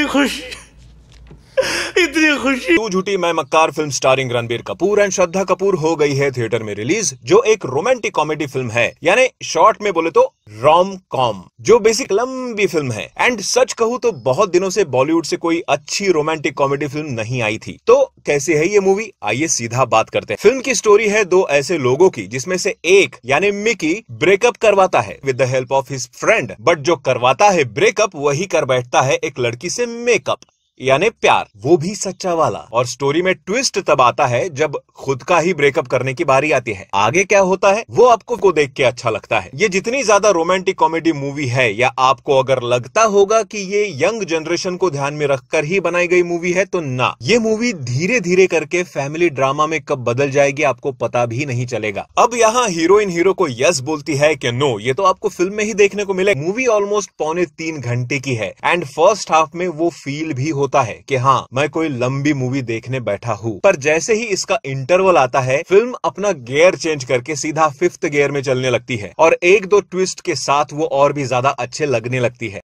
一块事。इतनी खुशी तू Jhoothi Main Makkaar film starring Ranbir Kapoor and Shraddha Kapoor हो गई है थिएटर में रिलीज जो एक रोमांटिक कॉमेडी फिल्म है यानी शॉर्ट में बोले तो रोम कॉम जो बेसिक लंबी फिल्म है एंड सच कहूँ तो बहुत दिनों से बॉलीवुड से कोई अच्छी रोमांटिक कॉमेडी फिल्म नहीं आई थी तो कैसी है ये मूवी आइए सीधा बात करते हैं फिल्म की स्टोरी है दो ऐसे लोगों की जिसमें से एक यानी मिकी ब्रेकअप करवाता है with the help of his friend but जो करवाता है ब्रेकअप वही कर बैठता है एक लड़की से मेकअप यानी प्यार वो भी सच्चा वाला और स्टोरी में ट्विस्ट तब आता है जब खुद का ही ब्रेकअप करने की बारी आती है आगे क्या होता है वो आपको को देख के अच्छा लगता है ये जितनी ज्यादा रोमांटिक कॉमेडी मूवी है या आपको अगर लगता होगा कि ये यंग जनरेशन को ध्यान में रखकर ही बनाई गई मूवी है तो ना ये मूवी धीरे धीरे करके फैमिली ड्रामा में कब बदल जाएगी आपको पता भी नहीं चलेगा अब यहाँ हीरोइन हीरो को यस बोलती है की नो ये तो आपको फिल्म में ही देखने को मिले मूवी ऑलमोस्ट पौने तीन घंटे की है एंड फर्स्ट हाफ में वो फील भी होता होता है कि हाँ मैं कोई लंबी मूवी देखने बैठा हूँ पर जैसे ही इसका इंटरवल आता है फिल्म अपना गेयर चेंज करके सीधा फिफ्थ गेयर में चलने लगती है और एक दो ट्विस्ट के साथ वो और भी ज्यादा अच्छे लगने लगती है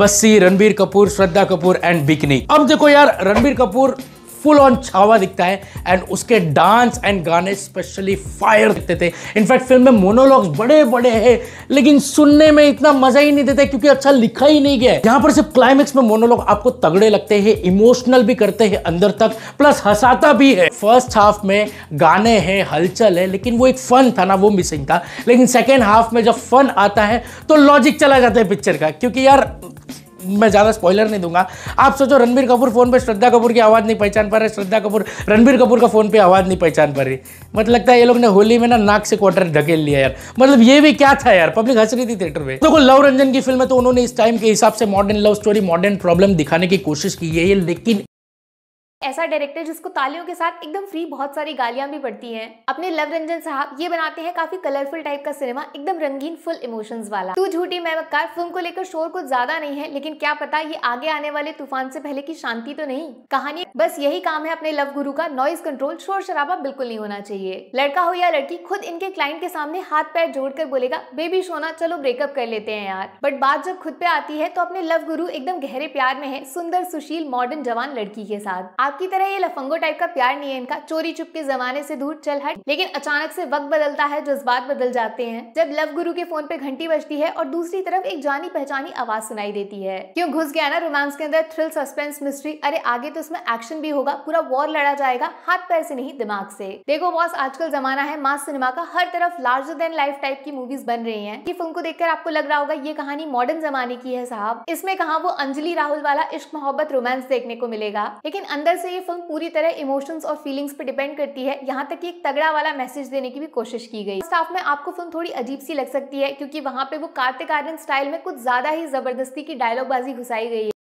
बस्सी रणबीर कपूर श्रद्धा कपूर एंड बिकनी अब देखो यार रणबीर कपूर फुल ऑन छावा दिखता है एंड उसके डांस एंड गाने स्पेशली फायर दिखते थे इनफैक्ट फिल्म में मोनोलॉग्स बड़े बड़े हैं लेकिन सुनने में इतना मजा ही नहीं देते क्योंकि अच्छा लिखा ही नहीं गया यहाँ पर सिर्फ क्लाइमेक्स में मोनोलॉग आपको तगड़े लगते हैं इमोशनल भी करते हैं अंदर तक प्लस हंसाता भी है फर्स्ट हाफ में गाने हैं हलचल है लेकिन वो एक फन था ना वो मिसिंग था लेकिन सेकेंड हाफ में जब फन आता है तो लॉजिक चला जाता है पिक्चर का क्योंकि यार मैं ज़्यादा स्पॉइलर नहीं दूंगा आप सोचो रणबीर कपूर फ़ोन पर श्रद्धा कपूर की आवाज़ नहीं पहचान पा रहे श्रद्धा कपूर रणबीर कपूर का फ़ोन पर आवाज़ नहीं पहचान पा रही मतलब लगता है ये लोग ने होली में ना नाक से क्वार्टर ढकेल लिया यार मतलब ये भी क्या था यार पब्लिक हंस रही थी थिएटर में देखो लव रंजन की फिल्म है तो उन्होंने इस टाइम के हिसाब से modern love story modern problem दिखाने की कोशिश की है लेकिन ऐसा डायरेक्टर जिसको तालियों के साथ एकदम फ्री बहुत सारी गालियां भी पड़ती हैं अपने लव रंजन साहब ये बनाते हैं काफी कलरफुल टाइप का सिनेमा एकदम रंगीन फुल इमोशंस वाला तू झूठी मैं मक्कार फिल्म को लेकर शोर कुछ ज्यादा नहीं है लेकिन क्या पता ये आगे आने वाले तूफान से पहले की शांति तो नहीं कहानी बस यही काम है अपने लव गुरु का नॉइज कंट्रोल शोर शराबा बिल्कुल नहीं होना चाहिए लड़का हो या लड़की खुद इनके क्लाइंट के सामने हाथ पैर जोड़कर बोलेगा बेबी सोना चलो ब्रेकअप कर लेते हैं यार बट बात जब खुद पे आती है तो अपने लव गुरु एकदम गहरे प्यार में है सुंदर सुशील मॉडर्न जवान लड़की के साथ आपकी तरह ये लफंगो टाइप का प्यार नहीं है इनका चोरी चुप के जमाने से दूर चल हट लेकिन अचानक से वक्त बदलता है जज्बात बदल जाते हैं जब लव गुरु के फोन पे घंटी बजती है और दूसरी तरफ एक जानी पहचानी आवाज सुनाई देती है क्यों घुस गया ना रोमांस के अंदर थ्रिल सस्पेंस मिस्ट्री अरे आगे तो उसमें एक्शन भी होगा पूरा वॉर लड़ा जाएगा हाथ पैर से नहीं दिमाग से देखो बॉस आजकल जमाना है मास सिनेमा का हर तरफ लार्जर देन लाइफ टाइप की मूवीज बन रही है ये फिल्म को देखकर आपको लग रहा होगा ये कहानी मॉडर्न जमाने की है साहब इसमें कहा वो अंजलि राहुल वाला इश्क मोहब्बत रोमांस देखने को मिलेगा लेकिन अंदर से ये फिल्म पूरी तरह इमोशंस और फीलिंग्स पर डिपेंड करती है यहाँ तक कि एक तगड़ा वाला मैसेज देने की भी कोशिश की गई स्टाफ में आपको फिल्म थोड़ी अजीब सी लग सकती है क्योंकि वहाँ पे वो कार्तिक आर्यन स्टाइल में कुछ ज्यादा ही जबरदस्ती की डायलॉगबाजी घुसाई गई है